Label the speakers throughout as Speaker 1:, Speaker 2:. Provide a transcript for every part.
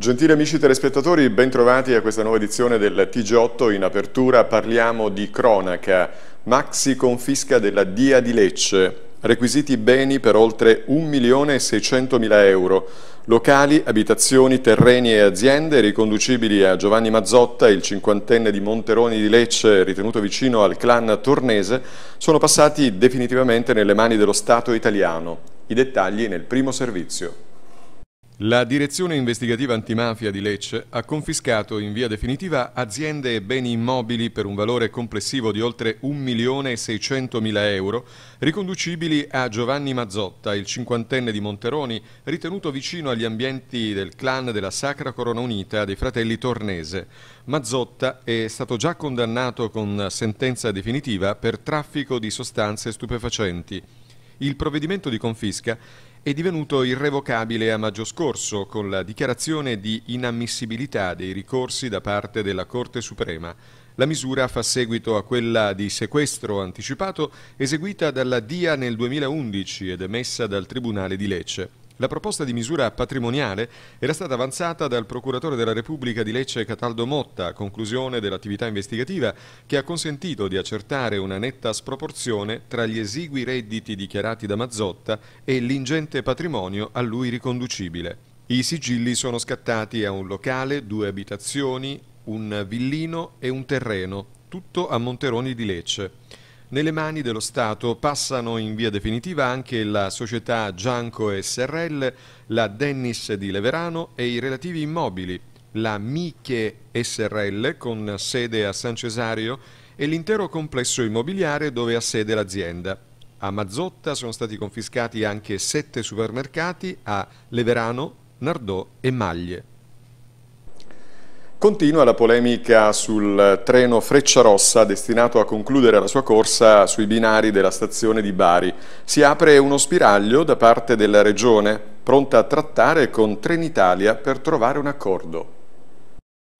Speaker 1: Gentili amici telespettatori, ben trovati a questa nuova edizione del TG8. In apertura parliamo di cronaca. Maxi confisca della DIA di Lecce. Requisiti beni per oltre 1.600.000 euro. Locali, abitazioni, terreni e aziende riconducibili a Giovanni Mazzotta, il cinquantenne di Monteroni di Lecce, ritenuto vicino al clan tornese, sono passati definitivamente nelle mani dello Stato italiano. I dettagli nel primo servizio. La Direzione Investigativa Antimafia di Lecce ha confiscato in via definitiva aziende e beni immobili per un valore complessivo di oltre 1.600.000 euro, riconducibili a Giovanni Mazzotta, il cinquantenne di Monteroni, ritenuto vicino agli ambienti del clan della Sacra Corona Unita dei fratelli Tornese. Mazzotta è stato già condannato con sentenza definitiva per traffico di sostanze stupefacenti. Il provvedimento di confisca è divenuto irrevocabile a maggio scorso con la dichiarazione di inammissibilità dei ricorsi da parte della Corte Suprema. La misura fa seguito a quella di sequestro anticipato eseguita dalla DIA nel 2011 ed emessa dal Tribunale di Lecce. La proposta di misura patrimoniale era stata avanzata dal procuratore della Repubblica di Lecce Cataldo Motta, a conclusione dell'attività investigativa che ha consentito di accertare una netta sproporzione tra gli esigui redditi dichiarati da Mazzotta e l'ingente patrimonio a lui riconducibile. I sigilli sono scattati a un locale, due abitazioni, un villino e un terreno, tutto a Monteroni di Lecce. Nelle mani dello Stato passano in via definitiva anche la società Gianco SRL, la Dennis di Leverano e i relativi immobili, la Miche SRL con sede a San Cesario e l'intero complesso immobiliare dove ha sede l'azienda. A Mazzotta sono stati confiscati anche sette supermercati a Leverano, Nardò e Maglie. Continua la polemica sul treno Frecciarossa destinato a concludere la sua corsa sui binari della stazione di Bari. Si apre uno spiraglio da parte della Regione, pronta a trattare con Trenitalia per trovare un accordo.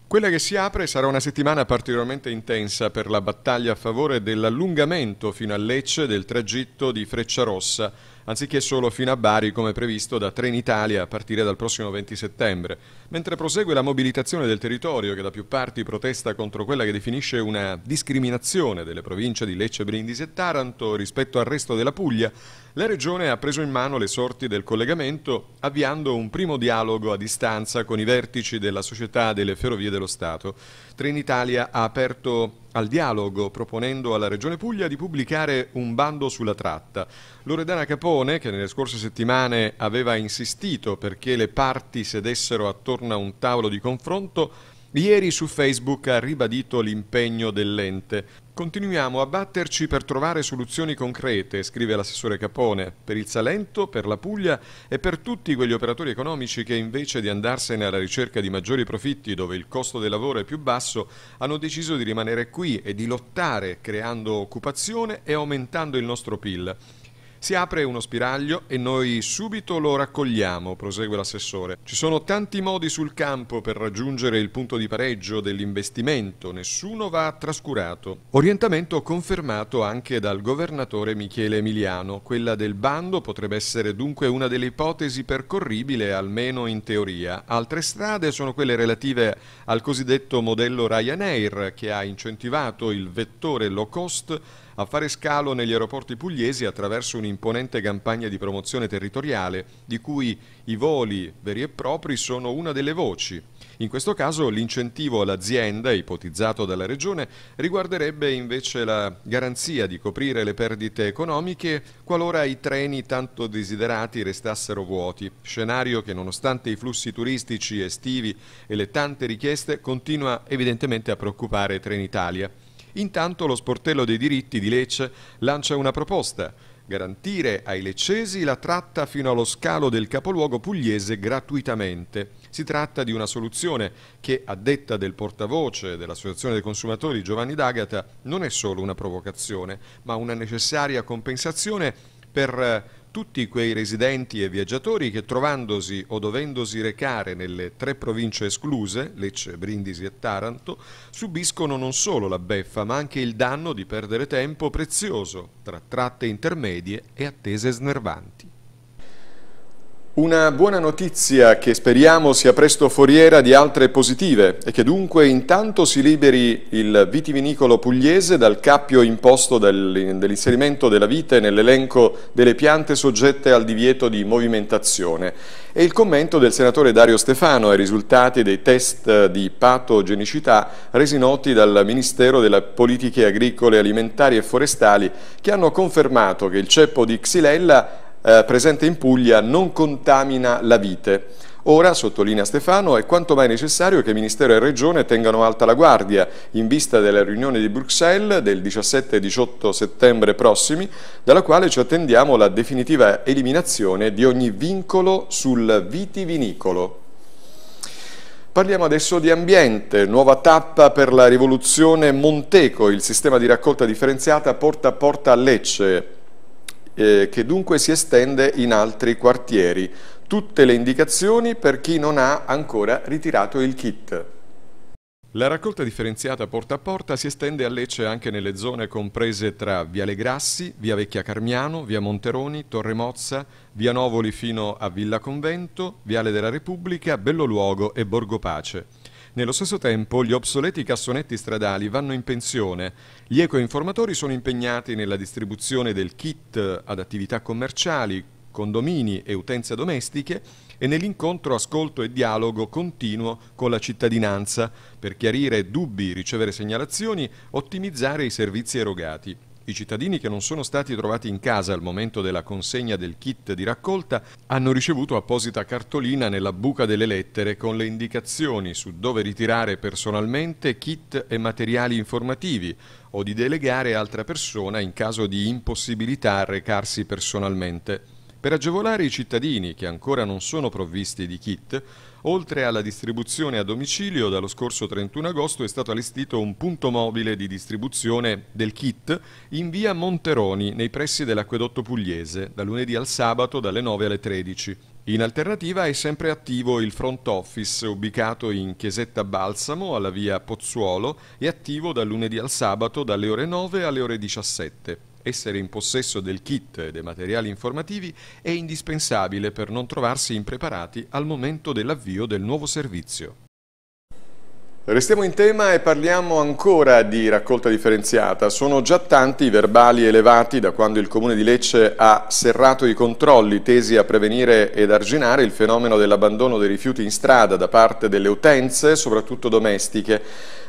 Speaker 1: Quella che si apre sarà una settimana particolarmente intensa per la battaglia a favore dell'allungamento fino a Lecce del tragitto di Frecciarossa, anziché solo fino a Bari come previsto da Trenitalia a partire dal prossimo 20 settembre. Mentre prosegue la mobilitazione del territorio che da più parti protesta contro quella che definisce una discriminazione delle province di Lecce, Brindisi e Taranto rispetto al resto della Puglia, la Regione ha preso in mano le sorti del collegamento avviando un primo dialogo a distanza con i vertici della Società delle Ferrovie dello Stato. Trenitalia ha aperto al dialogo proponendo alla Regione Puglia di pubblicare un bando sulla tratta. Loredana Capone, che nelle scorse settimane aveva insistito perché le parti sedessero attorno attorno a un tavolo di confronto, ieri su Facebook ha ribadito l'impegno dell'ente. Continuiamo a batterci per trovare soluzioni concrete, scrive l'assessore Capone, per il Salento, per la Puglia e per tutti quegli operatori economici che invece di andarsene alla ricerca di maggiori profitti dove il costo del lavoro è più basso, hanno deciso di rimanere qui e di lottare creando occupazione e aumentando il nostro PIL. Si apre uno spiraglio e noi subito lo raccogliamo, prosegue l'assessore. Ci sono tanti modi sul campo per raggiungere il punto di pareggio dell'investimento, nessuno va trascurato. Orientamento confermato anche dal governatore Michele Emiliano. Quella del bando potrebbe essere dunque una delle ipotesi percorribile, almeno in teoria. Altre strade sono quelle relative al cosiddetto modello Ryanair, che ha incentivato il vettore low cost a fare scalo negli aeroporti pugliesi attraverso un'imponente campagna di promozione territoriale, di cui i voli veri e propri sono una delle voci. In questo caso l'incentivo all'azienda, ipotizzato dalla Regione, riguarderebbe invece la garanzia di coprire le perdite economiche qualora i treni tanto desiderati restassero vuoti, scenario che nonostante i flussi turistici estivi e le tante richieste continua evidentemente a preoccupare Trenitalia. Intanto lo sportello dei diritti di Lecce lancia una proposta, garantire ai leccesi la tratta fino allo scalo del capoluogo pugliese gratuitamente. Si tratta di una soluzione che, a detta del portavoce dell'Associazione dei Consumatori Giovanni D'Agata, non è solo una provocazione, ma una necessaria compensazione per eh, tutti quei residenti e viaggiatori che trovandosi o dovendosi recare nelle tre province escluse, Lecce, Brindisi e Taranto, subiscono non solo la beffa ma anche il danno di perdere tempo prezioso tra tratte intermedie e attese snervanti. Una buona notizia che speriamo sia presto foriera di altre positive e che dunque intanto si liberi il vitivinicolo pugliese dal cappio imposto dell'inserimento della vite nell'elenco delle piante soggette al divieto di movimentazione e il commento del senatore Dario Stefano ai risultati dei test di patogenicità resi noti dal Ministero delle Politiche Agricole, Alimentari e Forestali che hanno confermato che il ceppo di Xylella eh, presente in Puglia non contamina la vite. Ora, sottolinea Stefano, è quanto mai necessario che Ministero e Regione tengano alta la guardia in vista della riunione di Bruxelles del 17 e 18 settembre prossimi, dalla quale ci attendiamo la definitiva eliminazione di ogni vincolo sul vitivinicolo. Parliamo adesso di ambiente, nuova tappa per la rivoluzione Monteco, il sistema di raccolta differenziata porta a porta a Lecce eh, che dunque si estende in altri quartieri. Tutte le indicazioni per chi non ha ancora ritirato il kit. La raccolta differenziata porta a porta si estende a Lecce anche nelle zone comprese tra Viale Grassi, Via Vecchia Carmiano, Via Monteroni, Torre Mozza, Via Novoli fino a Villa Convento, Viale della Repubblica, Belloluogo e Borgo Pace. Nello stesso tempo gli obsoleti cassonetti stradali vanno in pensione. Gli ecoinformatori sono impegnati nella distribuzione del kit ad attività commerciali, condomini e utenze domestiche e nell'incontro ascolto e dialogo continuo con la cittadinanza per chiarire dubbi, ricevere segnalazioni, ottimizzare i servizi erogati. I cittadini che non sono stati trovati in casa al momento della consegna del kit di raccolta hanno ricevuto apposita cartolina nella buca delle lettere con le indicazioni su dove ritirare personalmente kit e materiali informativi o di delegare altra persona in caso di impossibilità a recarsi personalmente. Per agevolare i cittadini che ancora non sono provvisti di kit, oltre alla distribuzione a domicilio, dallo scorso 31 agosto è stato allestito un punto mobile di distribuzione del kit in via Monteroni, nei pressi dell'acquedotto pugliese, da lunedì al sabato dalle 9 alle 13. In alternativa è sempre attivo il front office ubicato in Chiesetta Balsamo alla via Pozzuolo e attivo dal lunedì al sabato dalle ore 9 alle ore 17. Essere in possesso del kit e dei materiali informativi è indispensabile per non trovarsi impreparati al momento dell'avvio del nuovo servizio. Restiamo in tema e parliamo ancora di raccolta differenziata. Sono già tanti i verbali elevati da quando il Comune di Lecce ha serrato i controlli tesi a prevenire ed arginare il fenomeno dell'abbandono dei rifiuti in strada da parte delle utenze, soprattutto domestiche.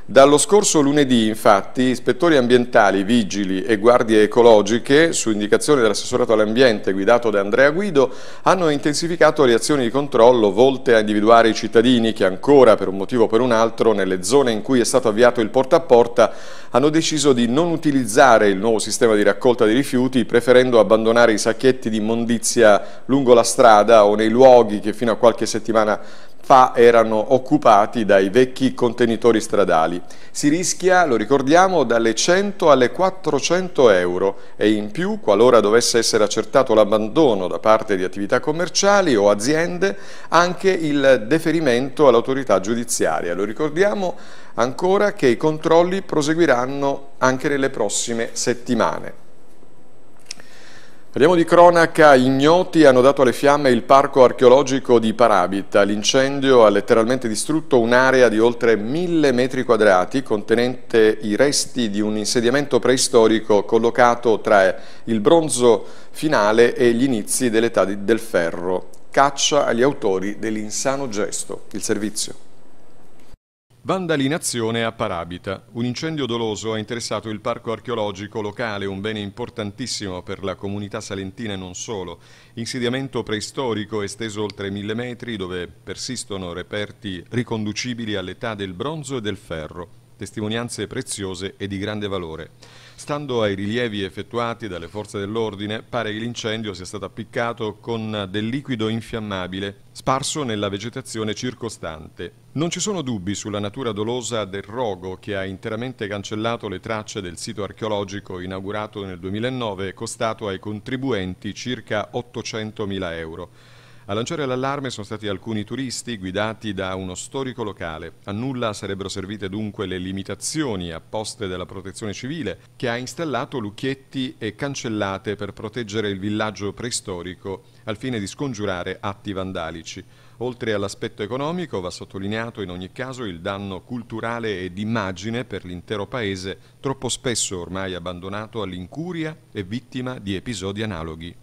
Speaker 1: Dallo scorso lunedì, infatti, ispettori ambientali, vigili e guardie ecologiche, su indicazione dell'assessorato all'ambiente guidato da Andrea Guido, hanno intensificato le azioni di controllo volte a individuare i cittadini che ancora, per un motivo o per un altro, nelle zone in cui è stato avviato il porta a porta, hanno deciso di non utilizzare il nuovo sistema di raccolta dei rifiuti, preferendo abbandonare i sacchetti di immondizia lungo la strada o nei luoghi che fino a qualche settimana fa erano occupati dai vecchi contenitori stradali. Si rischia, lo ricordiamo, dalle 100 alle 400 euro e in più, qualora dovesse essere accertato l'abbandono da parte di attività commerciali o aziende, anche il deferimento all'autorità giudiziaria. Lo ricordiamo ancora che i controlli proseguiranno anche nelle prossime settimane. Parliamo di cronaca, ignoti hanno dato alle fiamme il parco archeologico di Parabita. L'incendio ha letteralmente distrutto un'area di oltre mille metri quadrati contenente i resti di un insediamento preistorico collocato tra il bronzo finale e gli inizi dell'età del ferro. Caccia agli autori dell'insano gesto. Il servizio. Vandalinazione a Parabita. Un incendio doloso ha interessato il parco archeologico locale, un bene importantissimo per la comunità salentina e non solo. Insediamento preistorico esteso oltre mille metri dove persistono reperti riconducibili all'età del bronzo e del ferro testimonianze preziose e di grande valore. Stando ai rilievi effettuati dalle forze dell'ordine, pare che l'incendio sia stato appiccato con del liquido infiammabile sparso nella vegetazione circostante. Non ci sono dubbi sulla natura dolosa del rogo che ha interamente cancellato le tracce del sito archeologico inaugurato nel 2009 e costato ai contribuenti circa 800.000 euro. A lanciare l'allarme sono stati alcuni turisti guidati da uno storico locale. A nulla sarebbero servite dunque le limitazioni apposte dalla protezione civile che ha installato lucchietti e cancellate per proteggere il villaggio preistorico al fine di scongiurare atti vandalici. Oltre all'aspetto economico va sottolineato in ogni caso il danno culturale e d'immagine per l'intero paese, troppo spesso ormai abbandonato all'incuria e vittima di episodi analoghi.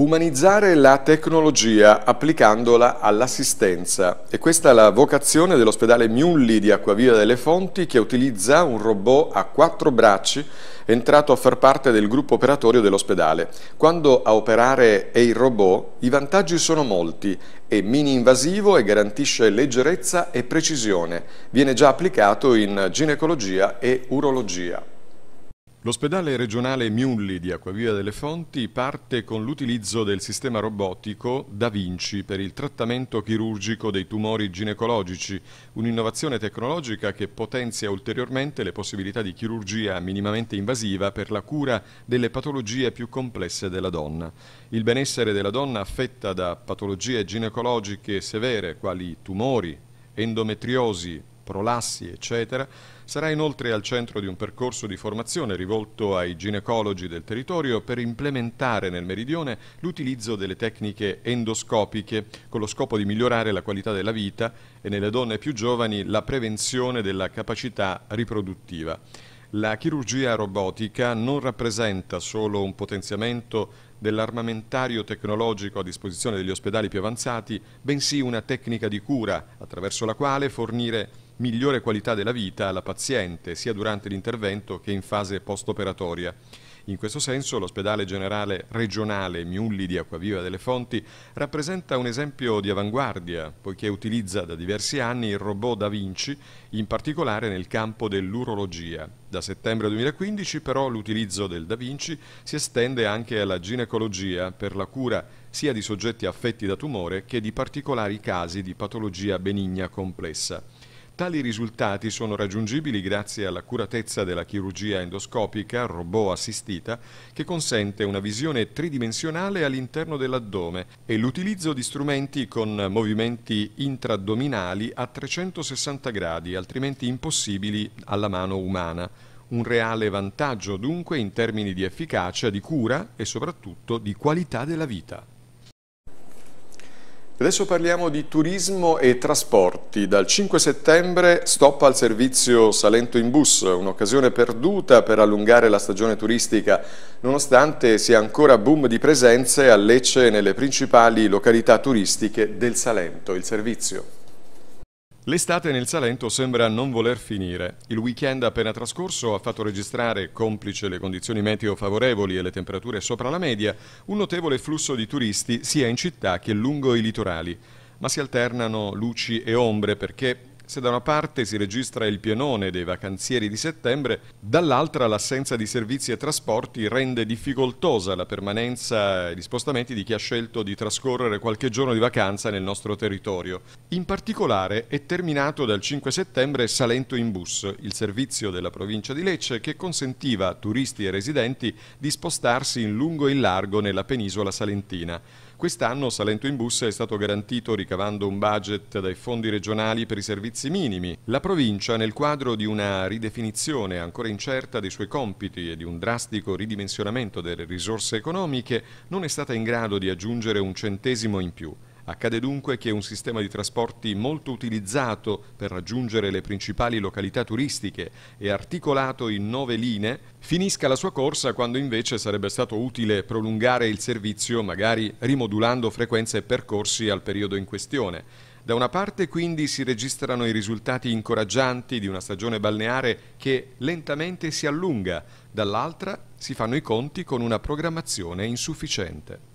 Speaker 1: Umanizzare la tecnologia applicandola all'assistenza. E questa è la vocazione dell'ospedale Miulli di Acquaviva delle Fonti che utilizza un robot a quattro bracci entrato a far parte del gruppo operatorio dell'ospedale. Quando a operare è il robot, i vantaggi sono molti. È mini-invasivo e garantisce leggerezza e precisione. Viene già applicato in ginecologia e urologia. L'ospedale regionale Miulli di Acquavia delle Fonti parte con l'utilizzo del sistema robotico Da Vinci per il trattamento chirurgico dei tumori ginecologici, un'innovazione tecnologica che potenzia ulteriormente le possibilità di chirurgia minimamente invasiva per la cura delle patologie più complesse della donna. Il benessere della donna affetta da patologie ginecologiche severe quali tumori, endometriosi, prolassi, eccetera, Sarà inoltre al centro di un percorso di formazione rivolto ai ginecologi del territorio per implementare nel meridione l'utilizzo delle tecniche endoscopiche con lo scopo di migliorare la qualità della vita e nelle donne più giovani la prevenzione della capacità riproduttiva. La chirurgia robotica non rappresenta solo un potenziamento dell'armamentario tecnologico a disposizione degli ospedali più avanzati, bensì una tecnica di cura attraverso la quale fornire migliore qualità della vita alla paziente, sia durante l'intervento che in fase post-operatoria. In questo senso l'ospedale generale regionale Miulli di Acquaviva delle Fonti rappresenta un esempio di avanguardia, poiché utilizza da diversi anni il robot Da Vinci, in particolare nel campo dell'urologia. Da settembre 2015 però l'utilizzo del Da Vinci si estende anche alla ginecologia per la cura sia di soggetti affetti da tumore che di particolari casi di patologia benigna complessa. Tali risultati sono raggiungibili grazie all'accuratezza della chirurgia endoscopica robot assistita che consente una visione tridimensionale all'interno dell'addome e l'utilizzo di strumenti con movimenti intraaddominali a 360 gradi, altrimenti impossibili alla mano umana. Un reale vantaggio dunque in termini di efficacia, di cura e soprattutto di qualità della vita. Adesso parliamo di turismo e trasporti. Dal 5 settembre stop al servizio Salento in bus, un'occasione perduta per allungare la stagione turistica, nonostante sia ancora boom di presenze a Lecce nelle principali località turistiche del Salento. Il servizio. L'estate nel Salento sembra non voler finire. Il weekend appena trascorso ha fatto registrare, complice le condizioni meteo favorevoli e le temperature sopra la media, un notevole flusso di turisti sia in città che lungo i litorali. Ma si alternano luci e ombre perché se da una parte si registra il pienone dei vacanzieri di settembre, dall'altra l'assenza di servizi e trasporti rende difficoltosa la permanenza e gli spostamenti di chi ha scelto di trascorrere qualche giorno di vacanza nel nostro territorio. In particolare è terminato dal 5 settembre Salento in bus, il servizio della provincia di Lecce che consentiva a turisti e residenti di spostarsi in lungo e in largo nella penisola salentina. Quest'anno Salento in Bus è stato garantito ricavando un budget dai fondi regionali per i servizi minimi. La provincia, nel quadro di una ridefinizione ancora incerta dei suoi compiti e di un drastico ridimensionamento delle risorse economiche, non è stata in grado di aggiungere un centesimo in più. Accade dunque che un sistema di trasporti molto utilizzato per raggiungere le principali località turistiche e articolato in nove linee finisca la sua corsa quando invece sarebbe stato utile prolungare il servizio magari rimodulando frequenze e percorsi al periodo in questione. Da una parte quindi si registrano i risultati incoraggianti di una stagione balneare che lentamente si allunga, dall'altra si fanno i conti con una programmazione insufficiente.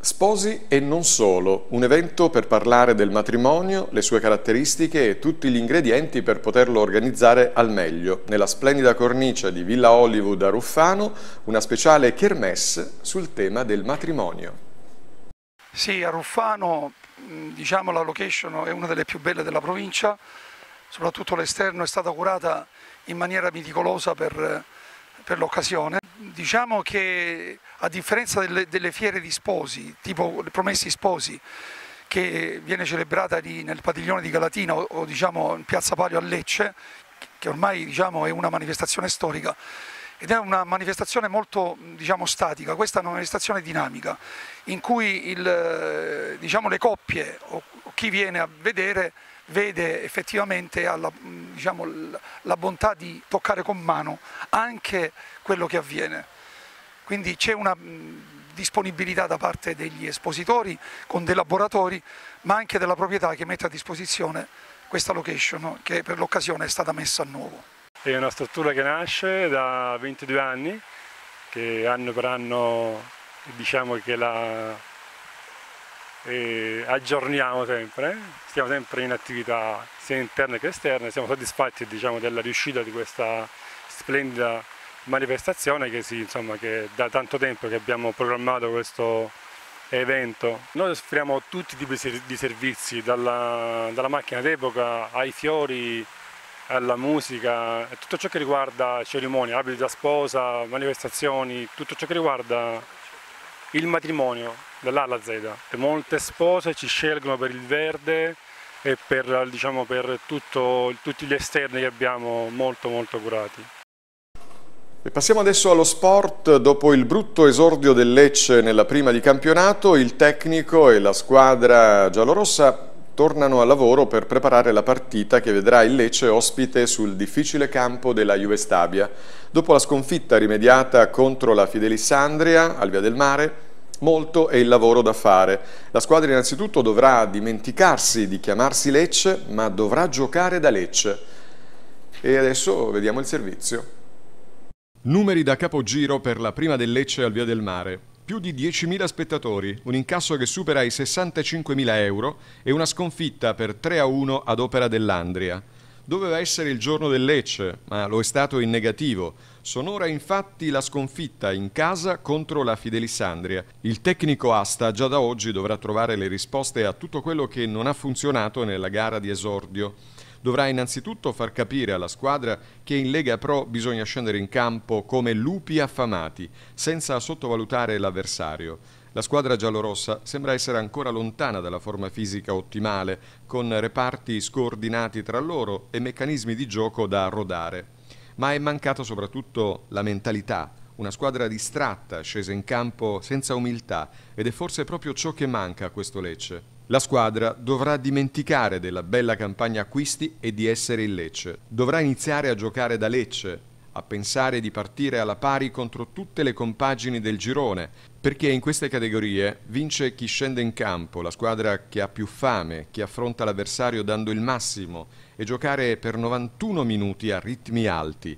Speaker 1: Sposi e non solo, un evento per parlare del matrimonio, le sue caratteristiche e tutti gli ingredienti per poterlo organizzare al meglio, nella splendida cornice di Villa Hollywood a Ruffano, una speciale kermesse sul tema del matrimonio.
Speaker 2: Sì, a Ruffano diciamo, la location è una delle più belle della provincia, soprattutto l'esterno è stata curata in maniera meticolosa per eh, per l'occasione. Diciamo che a differenza delle, delle, fiere di sposi, tipo Promessi Sposi, che viene celebrata di, nel padiglione di Galatina o, o diciamo, in Piazza Palio a Lecce, che ormai diciamo, è una manifestazione storica, ed è una manifestazione molto diciamo, statica, questa è una manifestazione dinamica in cui il, diciamo, le coppie o chi viene a vedere vede effettivamente alla, diciamo, la bontà di toccare con mano anche quello che avviene. Quindi c'è una disponibilità da parte degli espositori con dei laboratori ma anche della proprietà che mette a disposizione questa location che per l'occasione è stata messa a nuovo. È una struttura che nasce da 22 anni che anno per anno diciamo che la e aggiorniamo sempre, stiamo sempre in attività sia interne che esterne, siamo soddisfatti diciamo, della riuscita di questa splendida manifestazione che, sì, insomma, che da tanto tempo che abbiamo programmato questo evento. Noi offriamo tutti i tipi di servizi, dalla, dalla macchina d'epoca ai fiori, alla musica, tutto ciò che riguarda cerimonie, abiti da sposa, manifestazioni, tutto ciò che riguarda il matrimonio, dall'A alla Z, molte spose ci scelgono per il verde e per, diciamo, per tutto, tutti gli esterni che abbiamo molto molto curati.
Speaker 1: E passiamo adesso allo sport. Dopo il brutto esordio del Lecce nella prima di campionato, il tecnico e la squadra giallorossa tornano al lavoro per preparare la partita che vedrà il Lecce ospite sul difficile campo della Juve Stabia. Dopo la sconfitta rimediata contro la Fidelissandria al Via del Mare, Molto è il lavoro da fare. La squadra innanzitutto dovrà dimenticarsi di chiamarsi Lecce, ma dovrà giocare da Lecce. E adesso vediamo il servizio. Numeri da capogiro per la prima del Lecce al Via del Mare più di 10.000 spettatori, un incasso che supera i 65.000 euro e una sconfitta per 3-1 ad opera dell'Andria. Doveva essere il giorno del Lecce, ma lo è stato in negativo. Sonora infatti la sconfitta in casa contro la Fidelissandria. Il tecnico Asta già da oggi dovrà trovare le risposte a tutto quello che non ha funzionato nella gara di esordio dovrà innanzitutto far capire alla squadra che in Lega Pro bisogna scendere in campo come lupi affamati, senza sottovalutare l'avversario. La squadra giallorossa sembra essere ancora lontana dalla forma fisica ottimale, con reparti scoordinati tra loro e meccanismi di gioco da rodare. Ma è mancata soprattutto la mentalità, una squadra distratta, scesa in campo senza umiltà, ed è forse proprio ciò che manca a questo Lecce. La squadra dovrà dimenticare della bella campagna acquisti e di essere il Lecce. Dovrà iniziare a giocare da Lecce, a pensare di partire alla pari contro tutte le compagini del girone, perché in queste categorie vince chi scende in campo, la squadra che ha più fame, chi affronta l'avversario dando il massimo e giocare per 91 minuti a ritmi alti.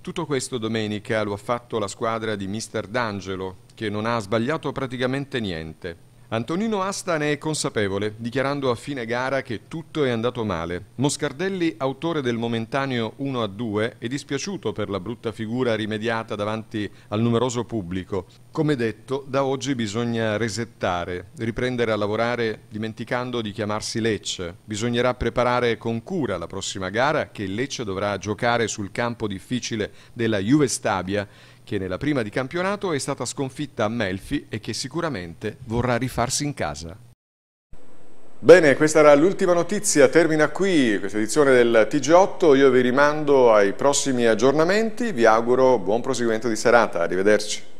Speaker 1: Tutto questo domenica lo ha fatto la squadra di Mister D'Angelo, che non ha sbagliato praticamente niente. Antonino Asta ne è consapevole, dichiarando a fine gara che tutto è andato male. Moscardelli, autore del momentaneo 1-2, è dispiaciuto per la brutta figura rimediata davanti al numeroso pubblico. Come detto, da oggi bisogna resettare, riprendere a lavorare dimenticando di chiamarsi Lecce. Bisognerà preparare con cura la prossima gara che Lecce dovrà giocare sul campo difficile della Juve Stabia che nella prima di campionato è stata sconfitta a Melfi e che sicuramente vorrà rifarsi in casa. Bene, questa era l'ultima notizia, termina qui questa edizione del TG8, io vi rimando ai prossimi aggiornamenti, vi auguro buon proseguimento di serata, arrivederci.